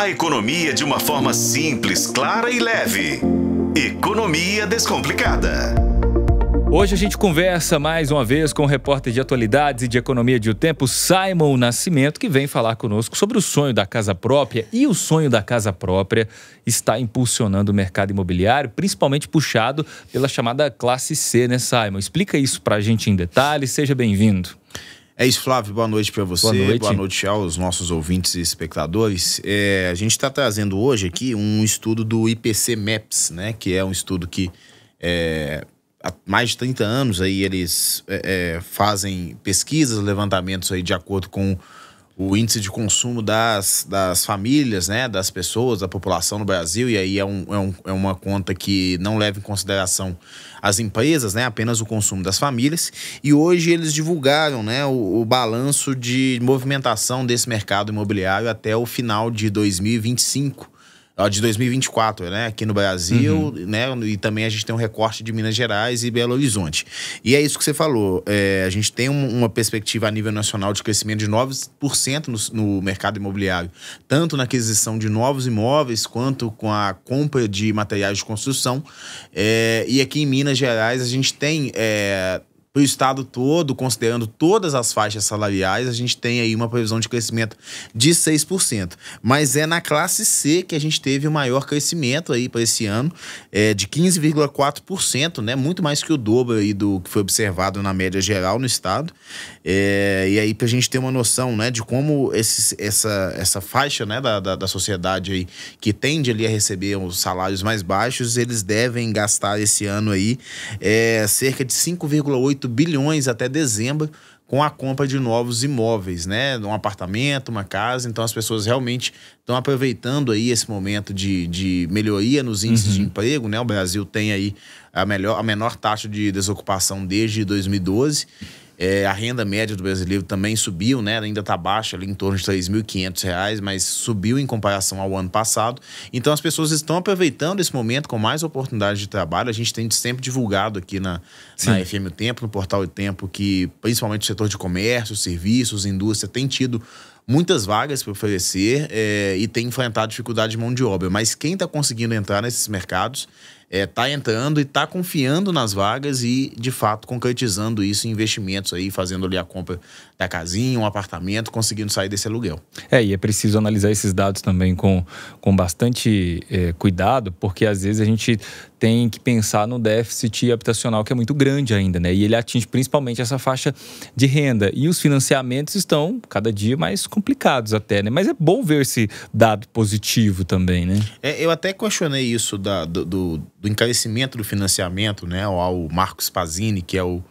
A economia de uma forma simples, clara e leve. Economia Descomplicada. Hoje a gente conversa mais uma vez com o repórter de atualidades e de economia de O Tempo, Simon Nascimento, que vem falar conosco sobre o sonho da casa própria e o sonho da casa própria está impulsionando o mercado imobiliário, principalmente puxado pela chamada classe C, né, Simon? Explica isso para a gente em detalhes. Seja bem-vindo. É isso, Flávio. Boa noite para você. Boa noite. Boa noite aos nossos ouvintes e espectadores. É, a gente está trazendo hoje aqui um estudo do IPC MEPS, né? Que é um estudo que é, há mais de 30 anos aí eles é, é, fazem pesquisas, levantamentos aí de acordo com o índice de consumo das, das famílias, né, das pessoas, da população no Brasil, e aí é, um, é, um, é uma conta que não leva em consideração as empresas, né, apenas o consumo das famílias. E hoje eles divulgaram né, o, o balanço de movimentação desse mercado imobiliário até o final de 2025 de 2024, né? Aqui no Brasil, uhum. né? E também a gente tem um recorte de Minas Gerais e Belo Horizonte. E é isso que você falou. É, a gente tem um, uma perspectiva a nível nacional de crescimento de 9% no, no mercado imobiliário, tanto na aquisição de novos imóveis quanto com a compra de materiais de construção. É, e aqui em Minas Gerais a gente tem é, para o estado todo, considerando todas as faixas salariais, a gente tem aí uma previsão de crescimento de 6%. Mas é na classe C que a gente teve o maior crescimento aí para esse ano, é, de 15,4%, né? Muito mais que o dobro aí do que foi observado na média geral no estado. É, e aí para a gente ter uma noção, né, de como esse, essa, essa faixa, né, da, da, da sociedade aí que tende ali a receber os salários mais baixos, eles devem gastar esse ano aí é, cerca de 5,8 8 bilhões até dezembro com a compra de novos imóveis, né? Um apartamento, uma casa. Então as pessoas realmente estão aproveitando aí esse momento de, de melhoria nos índices uhum. de emprego, né? O Brasil tem aí a, melhor, a menor taxa de desocupação desde 2012. É, a renda média do brasileiro também subiu, né? Ainda está baixa, ali em torno de R$ 3.500, mas subiu em comparação ao ano passado. Então as pessoas estão aproveitando esse momento com mais oportunidades de trabalho. A gente tem sempre divulgado aqui na, na FM o Tempo, no portal o Tempo, que principalmente o setor de comércio, serviços, indústria tem tido muitas vagas para oferecer é, e tem enfrentado dificuldade de mão de obra. Mas quem está conseguindo entrar nesses mercados está é, entrando e está confiando nas vagas e, de fato, concretizando isso em investimentos aí, fazendo ali a compra da casinha, um apartamento, conseguindo sair desse aluguel. É, e é preciso analisar esses dados também com, com bastante é, cuidado, porque às vezes a gente tem que pensar no déficit habitacional que é muito grande ainda, né? E ele atinge principalmente essa faixa de renda. E os financiamentos estão cada dia mais complicados até, né? Mas é bom ver esse dado positivo também, né? É, eu até questionei isso da, do, do do encarecimento do financiamento, né, ao Marcos Pazini, que é o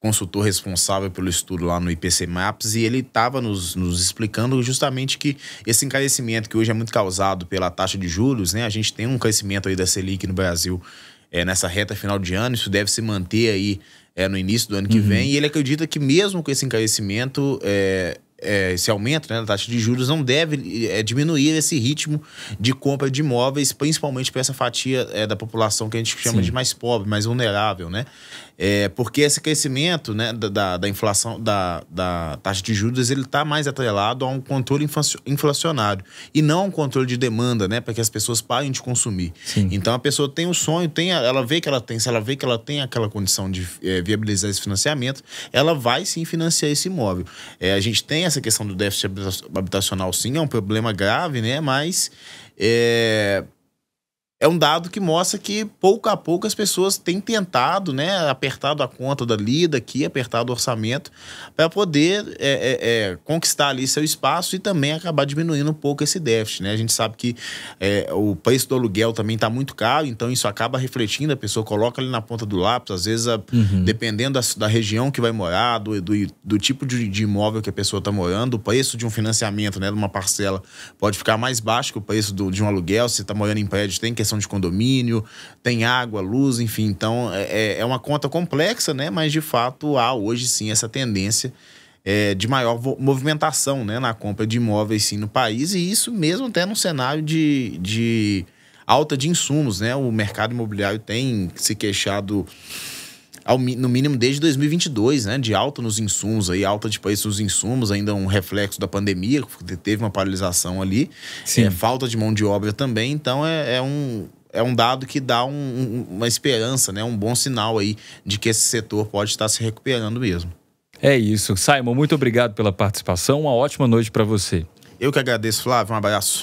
consultor responsável pelo estudo lá no IPC Maps, e ele estava nos, nos, explicando justamente que esse encarecimento que hoje é muito causado pela taxa de juros, né, a gente tem um crescimento aí da Selic no Brasil é, nessa reta final de ano, isso deve se manter aí é, no início do ano que uhum. vem, e ele acredita que mesmo com esse encarecimento, é, é, esse aumento né, da taxa de juros não deve é, diminuir esse ritmo de compra de imóveis, principalmente para essa fatia é, da população que a gente chama Sim. de mais pobre, mais vulnerável, né? É, porque esse crescimento né, da, da inflação, da, da taxa de juros, ele está mais atrelado a um controle inflacionário e não a um controle de demanda, né? Para que as pessoas parem de consumir. Sim. Então a pessoa tem um sonho, tem, ela vê que ela tem, se ela vê que ela tem aquela condição de é, viabilizar esse financiamento, ela vai sim financiar esse imóvel. É, a gente tem essa questão do déficit habitacional, sim, é um problema grave, né? Mas é, é um dado que mostra que pouco a pouco as pessoas têm tentado, né, apertado a conta dali, daqui, apertado o orçamento, para poder é, é, é, conquistar ali seu espaço e também acabar diminuindo um pouco esse déficit, né? A gente sabe que é, o preço do aluguel também está muito caro, então isso acaba refletindo, a pessoa coloca ali na ponta do lápis, às vezes, a, uhum. dependendo da, da, região que vai morar, do, do, do tipo de, de, imóvel que a pessoa está morando, o preço de um financiamento, né, de uma parcela, pode ficar mais baixo que o preço do, de um aluguel, se está morando em prédio, tem questão prestação de condomínio, tem água, luz, enfim. Então, é, é, é uma conta complexa, né? Mas, de fato, há hoje sim essa tendência é, de maior movimentação né, na compra de imóveis sim, no país, e isso mesmo até num cenário de, de alta de insumos. Né? O mercado imobiliário tem se queixado ao, no mínimo desde 2022, né? De alta nos insumos aí, alta de preço nos insumos, ainda um reflexo da pandemia, que teve uma paralisação ali. Sim. É, falta de mão de obra também, então é, é um é um dado que dá um, uma esperança, né? Um bom sinal aí de que esse setor pode estar se recuperando mesmo. É isso. Simon, muito obrigado pela participação. Uma ótima noite para você. Eu que agradeço, Flávio. Um abraço.